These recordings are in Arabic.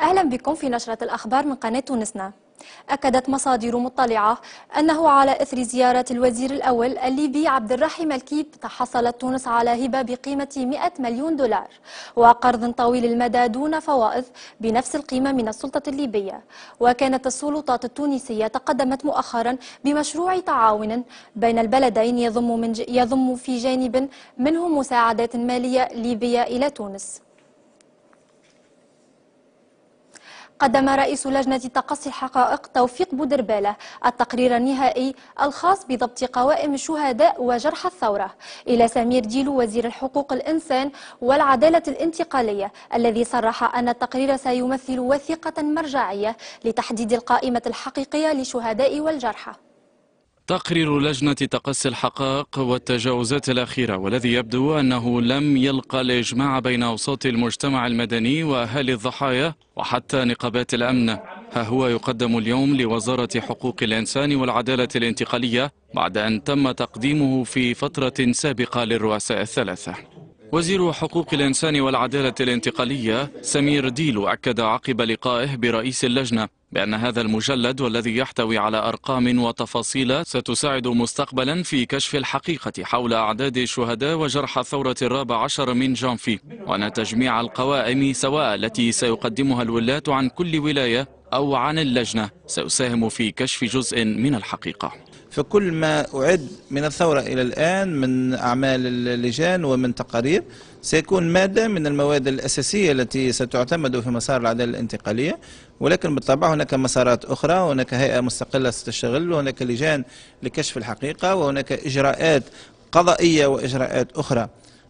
أهلا بكم في نشرة الأخبار من قناة تونسنا أكدت مصادر مطلعة أنه على إثر زيارة الوزير الأول الليبي عبد الرحيم الكيب تحصلت تونس على هبة بقيمة 100 مليون دولار وقرض طويل المدى دون فوائض بنفس القيمة من السلطة الليبية وكانت السلطات التونسية تقدمت مؤخرا بمشروع تعاون بين البلدين يضم, من يضم في جانب منه مساعدات مالية ليبية إلى تونس قدم رئيس لجنة تقصي الحقائق توفيق بودربالة التقرير النهائي الخاص بضبط قوائم الشهداء وجرح الثورة إلى سمير ديلو وزير الحقوق الإنسان والعدالة الانتقالية الذي صرح أن التقرير سيمثل وثيقة مرجعية لتحديد القائمة الحقيقية للشهداء والجرحى تقرير لجنة تقصي الحقائق والتجاوزات الأخيرة والذي يبدو أنه لم يلقى الإجماع بين أوساط المجتمع المدني وأهالي الضحايا وحتى نقابات الأمن ها هو يقدم اليوم لوزارة حقوق الإنسان والعدالة الانتقالية بعد أن تم تقديمه في فترة سابقة للرؤساء الثلاثة وزير حقوق الإنسان والعدالة الانتقالية سمير ديلو أكد عقب لقائه برئيس اللجنة بأن هذا المجلد والذي يحتوي على أرقام وتفاصيل ستساعد مستقبلا في كشف الحقيقة حول أعداد الشهداء وجرحى الثورة الرابع عشر من جانفي وأن تجميع القوائم سواء التي سيقدمها الولاة عن كل ولاية أو عن اللجنة سيساهم في كشف جزء من الحقيقة فكل ما أعد من الثورة إلى الآن من أعمال اللجان ومن تقارير سيكون مادة من المواد الأساسية التي ستعتمد في مسار العدالة الانتقالية ولكن بالطبع هناك مسارات أخرى هناك هيئة مستقلة ستشتغل وهناك لجان لكشف الحقيقة وهناك إجراءات قضائية وإجراءات أخرى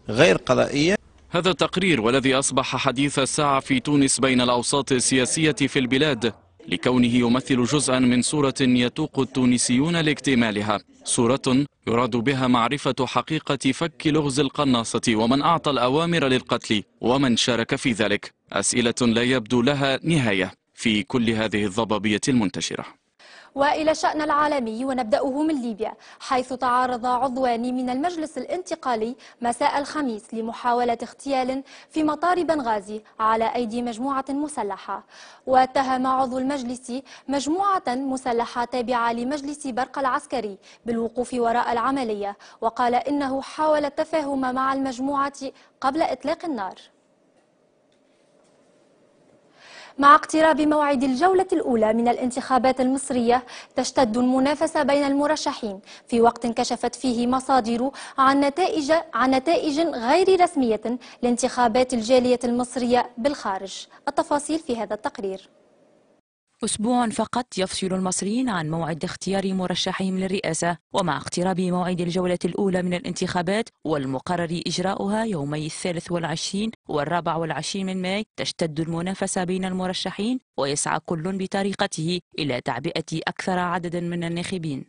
غير قضائية هذا التقرير والذي أصبح حديث الساعة في تونس بين الأوساط السياسية في البلاد لكونه يمثل جزءا من صورة يتوق التونسيون لاكتمالها صورة يراد بها معرفة حقيقة فك لغز القناصة ومن أعطى الأوامر للقتل ومن شارك في ذلك أسئلة لا يبدو لها نهاية في كل هذه الضبابية المنتشرة والى شان العالمي ونبداه من ليبيا حيث تعارض عضوان من المجلس الانتقالي مساء الخميس لمحاوله اغتيال في مطار بنغازي على ايدي مجموعه مسلحه واتهم عضو المجلس مجموعه مسلحه تابعه لمجلس برق العسكري بالوقوف وراء العمليه وقال انه حاول التفاهم مع المجموعه قبل اطلاق النار مع اقتراب موعد الجولة الأولى من الانتخابات المصرية تشتد المنافسة بين المرشحين في وقت كشفت فيه مصادر عن نتائج عن نتائج غير رسمية لانتخابات الجالية المصرية بالخارج التفاصيل في هذا التقرير أسبوع فقط يفصل المصريين عن موعد اختيار مرشحهم للرئاسة ومع اقتراب موعد الجولة الأولى من الانتخابات والمقرر إجراؤها يومي الثالث والعشرين والرابع والعشرين من ماي تشتد المنافسة بين المرشحين ويسعى كل بطريقته إلى تعبئة أكثر عددا من الناخبين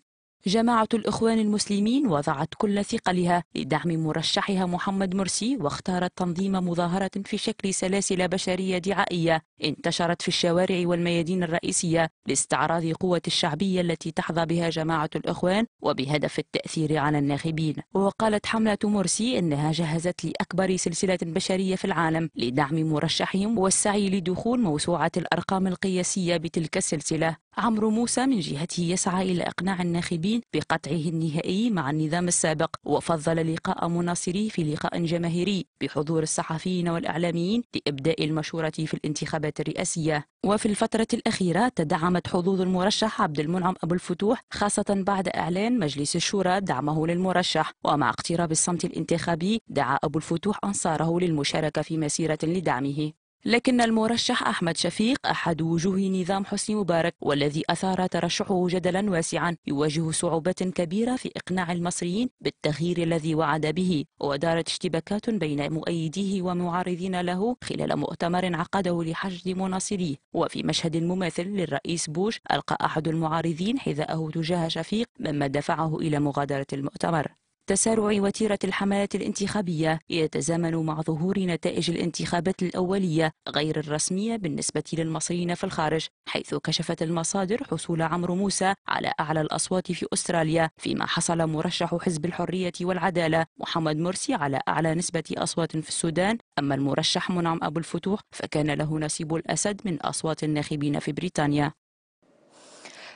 جماعة الإخوان المسلمين وضعت كل ثقلها لدعم مرشحها محمد مرسي واختارت تنظيم مظاهرة في شكل سلاسل بشرية دعائية انتشرت في الشوارع والميادين الرئيسية لاستعراض قوة الشعبية التي تحظى بها جماعة الإخوان وبهدف التأثير على الناخبين وقالت حملة مرسي إنها جهزت لأكبر سلسلة بشرية في العالم لدعم مرشحهم والسعي لدخول موسوعة الأرقام القياسية بتلك السلسلة عمرو موسى من جهته يسعى إلى إقناع الناخبين بقطعه النهائي مع النظام السابق وفضل لقاء مناصريه في لقاء جماهيري بحضور الصحفيين والإعلاميين لإبداء المشورة في الانتخابات الرئاسية وفي الفترة الأخيرة تدعمت حظوظ المرشح عبد المنعم أبو الفتوح خاصة بعد إعلان مجلس الشورى دعمه للمرشح ومع اقتراب الصمت الانتخابي دعا أبو الفتوح أنصاره للمشاركة في مسيرة لدعمه لكن المرشح أحمد شفيق أحد وجوه نظام حسني مبارك والذي أثار ترشحه جدلا واسعا يواجه صعوبات كبيرة في إقناع المصريين بالتغيير الذي وعد به ودارت اشتباكات بين مؤيديه ومعارضين له خلال مؤتمر عقده لحشد مناصريه وفي مشهد مماثل للرئيس بوش ألقى أحد المعارضين حذاءه تجاه شفيق مما دفعه إلى مغادرة المؤتمر تسارع وتيرة الحملات الانتخابية يتزامن مع ظهور نتائج الانتخابات الأولية غير الرسمية بالنسبة للمصريين في الخارج حيث كشفت المصادر حصول عمرو موسى على أعلى الأصوات في أستراليا فيما حصل مرشح حزب الحرية والعدالة محمد مرسي على أعلى نسبة أصوات في السودان أما المرشح منعم أبو الفتوح فكان له نصيب الأسد من أصوات الناخبين في بريطانيا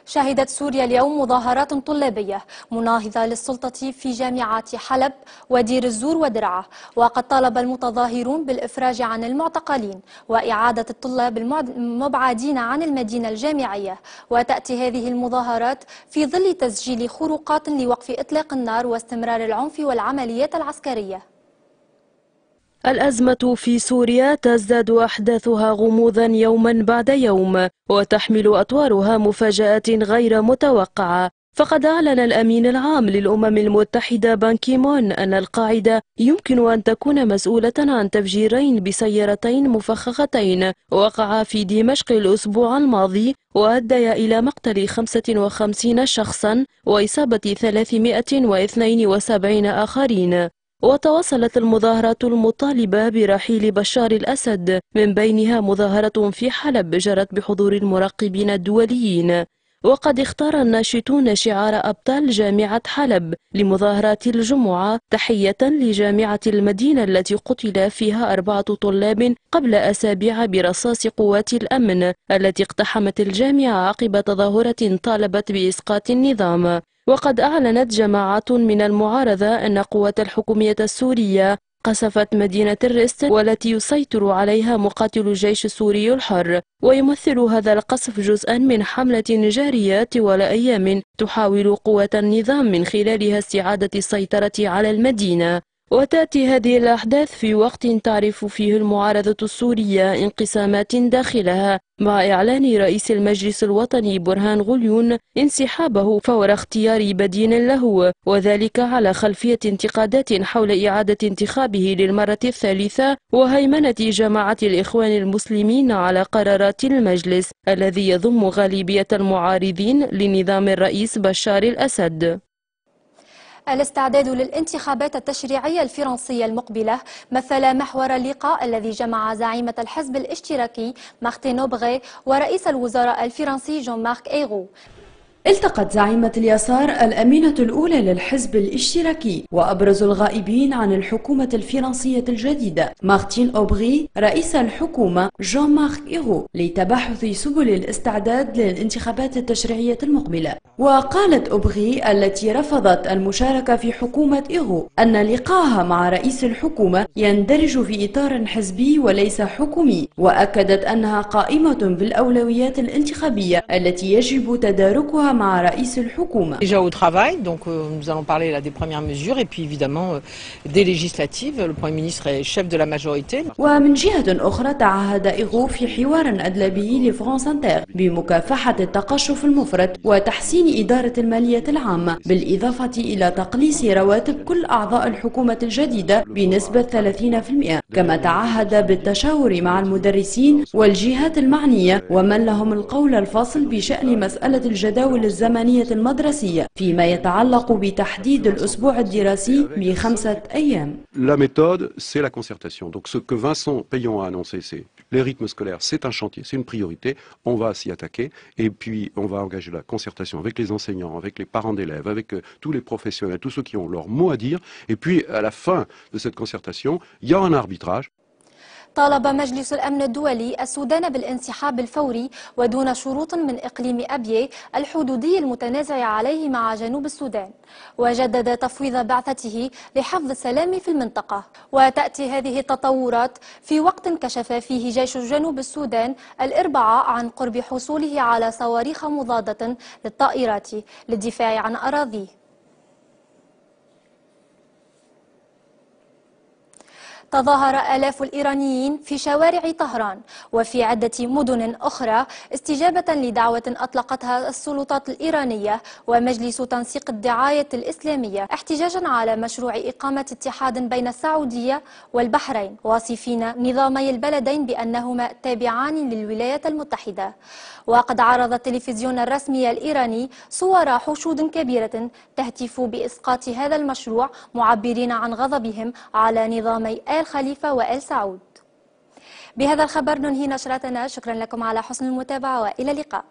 شهدت سوريا اليوم مظاهرات طلابية مناهضة للسلطة في جامعات حلب ودير الزور ودرعة وقد طالب المتظاهرون بالإفراج عن المعتقلين وإعادة الطلاب المبعدين عن المدينة الجامعية وتأتي هذه المظاهرات في ظل تسجيل خروقات لوقف إطلاق النار واستمرار العنف والعمليات العسكرية الأزمة في سوريا تزداد أحداثها غموضا يوما بعد يوم وتحمل أطوارها مفاجآت غير متوقعة فقد أعلن الأمين العام للأمم المتحدة بانكيمون أن القاعدة يمكن أن تكون مسؤولة عن تفجيرين بسيارتين مفخختين وقعا في دمشق الأسبوع الماضي وأديا إلى مقتل 55 شخصا وإصابة 372 آخرين وتواصلت المظاهرات المطالبة برحيل بشار الأسد من بينها مظاهرة في حلب جرت بحضور المراقبين الدوليين وقد اختار الناشطون شعار أبطال جامعة حلب لمظاهرات الجمعة تحية لجامعة المدينة التي قتل فيها أربعة طلاب قبل أسابيع برصاص قوات الأمن التي اقتحمت الجامعة عقب تظاهرة طالبت بإسقاط النظام وقد أعلنت جماعات من المعارضة أن قوات الحكومية السورية قصفت مدينة الرست والتي يسيطر عليها مقاتل الجيش السوري الحر ويمثل هذا القصف جزءا من حملة جارية طوال أيام تحاول قوات النظام من خلالها استعادة السيطرة على المدينة وتأتي هذه الأحداث في وقت تعرف فيه المعارضة السورية انقسامات داخلها مع إعلان رئيس المجلس الوطني برهان غليون انسحابه فور اختيار بديل له وذلك على خلفية انتقادات حول إعادة انتخابه للمرة الثالثة وهيمنة جماعة الإخوان المسلمين على قرارات المجلس الذي يضم غالبية المعارضين لنظام الرئيس بشار الأسد الاستعداد للانتخابات التشريعية الفرنسية المقبلة مثل محور اللقاء الذي جمع زعيمة الحزب الاشتراكي مارتين أوبغي ورئيس الوزراء الفرنسي جون مارك إيغو التقت زعيمة اليسار الأمينة الأولى للحزب الاشتراكي وأبرز الغائبين عن الحكومة الفرنسية الجديدة مارتين أوبغي رئيس الحكومة جون مارك إيغو لتباحث سبل الاستعداد للانتخابات التشريعية المقبلة وقالت أوبغي التي رفضت المشاركة في حكومة إيغو أن لقاها مع رئيس الحكومة يندرج في إطار حزبي وليس حكومي وأكدت أنها قائمة بالأولويات الانتخابية التي يجب تداركها مع رئيس الحكومة Déjà travail, donc euh, nous allons parler là des premières mesures et puis évidemment euh, des législatives. Le Premier ministre est chef de la majorité. ومن جهة أخرى تعهد إيغو في حوار أدلبي لفرانس انتر بمكافحة التقشف المفرط وتحسين إدارة المالية العامة بالإضافة إلى تقليص رواتب كل أعضاء الحكومة الجديدة بنسبة 30% كما تعهد بالتشاور مع المدرسين والجهات المعنية ومن لهم القول الفاصل بشأن مسألة الجداول La méthode, c'est la concertation. Donc ce que Vincent Payon a annoncé, c'est les rythmes scolaires, c'est un chantier, c'est une priorité. On va s'y attaquer et puis on va engager la concertation avec les enseignants, avec les parents d'élèves, avec euh, tous les professionnels, tous ceux qui ont leur mot à dire. Et puis à la fin de cette concertation, il y a un arbitrage طالب مجلس الأمن الدولي السودان بالانسحاب الفوري ودون شروط من إقليم أبيي الحدودي المتنازع عليه مع جنوب السودان وجدد تفويض بعثته لحفظ السلام في المنطقة وتأتي هذه التطورات في وقت كشف فيه جيش جنوب السودان الإربعاء عن قرب حصوله على صواريخ مضادة للطائرات للدفاع عن أراضيه تظاهر آلاف الإيرانيين في شوارع طهران وفي عدة مدن أخرى استجابة لدعوة أطلقتها السلطات الإيرانية ومجلس تنسيق الدعاية الإسلامية احتجاجا على مشروع إقامة اتحاد بين السعودية والبحرين واصفين نظامي البلدين بأنهما تابعان للولايات المتحدة وقد عرض التلفزيون الرسمي الإيراني صور حشود كبيرة تهتف بإسقاط هذا المشروع معبرين عن غضبهم على نظامي آل خليفة وآل سعود بهذا الخبر ننهي نشرتنا شكرا لكم على حسن المتابعة وإلى اللقاء